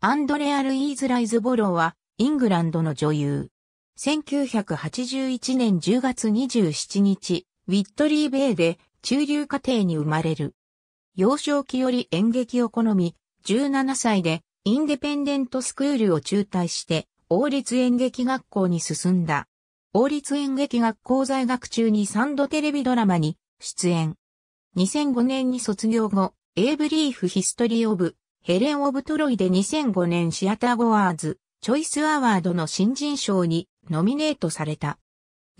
アンドレア・ルイーズ・ライズボローは、イングランドの女優。1981年10月27日、ウィットリー・ベイで中流家庭に生まれる。幼少期より演劇を好み、17歳でインデペンデントスクールを中退して、王立演劇学校に進んだ。王立演劇学校在学中に3度テレビドラマに出演。2005年に卒業後、エイブリーフ・ヒストリー・オブ・ヘレン・オブトロイで2005年シアターゴアーズ、チョイスアワードの新人賞にノミネートされた。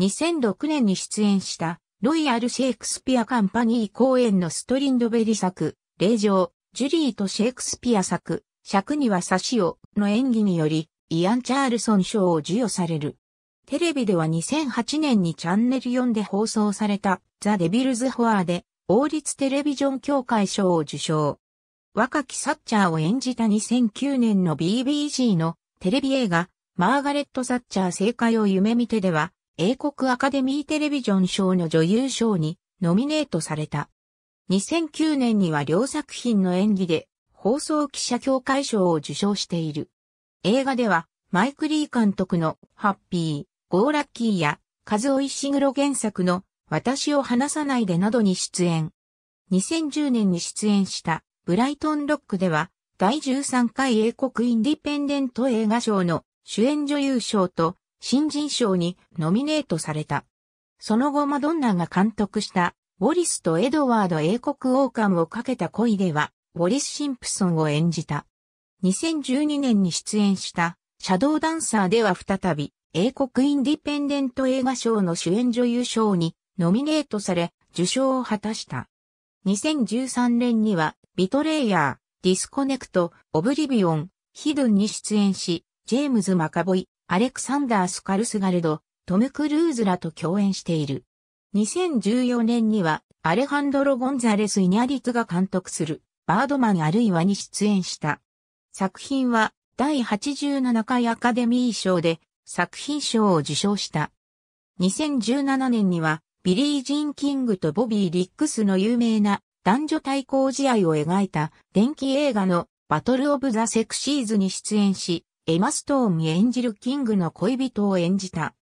2006年に出演したロイヤル・シェイクスピア・カンパニー公演のストリンドベリ作、霊場、ジュリーとシェイクスピア作、尺には差しをの演技により、イアン・チャールソン賞を授与される。テレビでは2008年にチャンネル4で放送されたザ・デビルズ・フォアで王立テレビジョン協会賞を受賞。若きサッチャーを演じた2009年の BBC のテレビ映画、マーガレット・サッチャー正解を夢見てでは、英国アカデミーテレビジョン賞の女優賞にノミネートされた。2009年には両作品の演技で放送記者協会賞を受賞している。映画ではマイク・リー監督のハッピー、ゴーラッキーやカズオ・イシグロ原作の私を離さないでなどに出演。2010年に出演したブライトンロックでは、第13回英国インディペンデント映画賞の主演女優賞と新人賞にノミネートされた。その後マドンナが監督したウォリスとエドワード英国王冠をかけた恋では、ウォリス・シンプソンを演じた。2012年に出演したシャドーダンサーでは再び英国インディペンデント映画賞の主演女優賞にノミネートされ受賞を果たした。2013年にはビトレイヤー、ディスコネクト、オブリビオン、ヒドゥンに出演し、ジェームズ・マカボイ、アレクサンダー・スカルスガルド、トム・クルーズらと共演している。2014年には、アレハンドロ・ゴンザレス・イニャリツが監督する、バードマンあるいはに出演した。作品は、第87回アカデミー賞で、作品賞を受賞した。2017年には、ビリー・ジン・キングとボビー・リックスの有名な男女対抗試合を描いた電気映画のバトルオブザセクシーズに出演し、エマストーン演じるキングの恋人を演じた。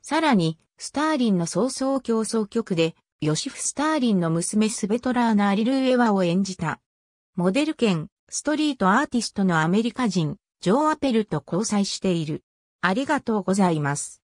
さらに、スターリンの早々競争曲で、ヨシフ・スターリンの娘スベトラーナ・アリルウェワを演じた。モデル兼、ストリートアーティストのアメリカ人、ジョー・アペルと交際している。ありがとうございます。